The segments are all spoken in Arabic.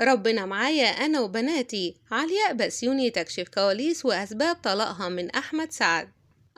ربنا معايا أنا وبناتي علياء بسيوني تكشف كواليس وأسباب طلاقها من أحمد سعد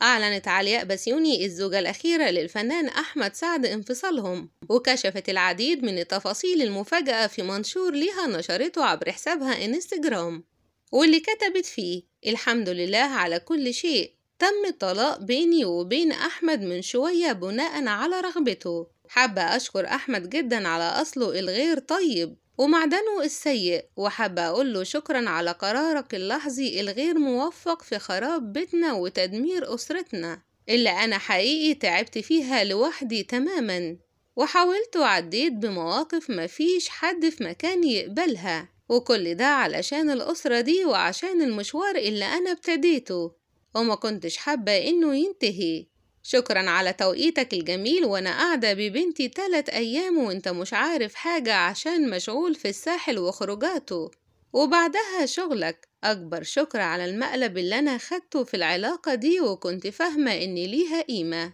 أعلنت علياء بسيوني الزوجة الأخيرة للفنان أحمد سعد انفصالهم وكشفت العديد من التفاصيل المفاجأة في منشور لها نشرته عبر حسابها انستجرام واللي كتبت فيه الحمد لله على كل شيء تم الطلاق بيني وبين أحمد من شوية بناء على رغبته حابة أشكر أحمد جدا على أصله الغير طيب ومعدنه السيء وحابة أقوله شكرا على قرارك اللحظي الغير موفق في خراب بيتنا وتدمير أسرتنا اللي أنا حقيقي تعبت فيها لوحدي تماما وحاولت وعديت بمواقف مفيش حد في مكان يقبلها وكل ده علشان الأسرة دي وعشان المشوار اللي أنا ابتديته وما كنتش حابة إنه ينتهي شكرا على توقيتك الجميل وانا قاعدة ببنتي تلت ايام وانت مش عارف حاجة عشان مشغول في الساحل وخروجاته وبعدها شغلك اكبر شكر على المقلب اللي انا خدته في العلاقة دي وكنت فاهمة ان ليها قيمة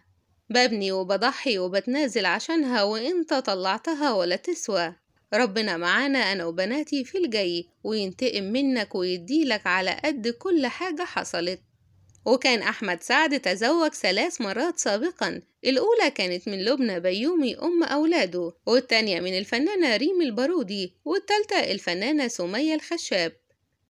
ببني وبضحي وبتنازل عشانها وانت طلعتها ولا تسوى ربنا معانا انا وبناتي في الجاي وينتقم منك ويديلك على قد كل حاجة حصلت وكان أحمد سعد تزوج ثلاث مرات سابقا الأولى كانت من لبنى بيومي أم أولاده والتانية من الفنانة ريم البارودي والتالتة الفنانة سمية الخشاب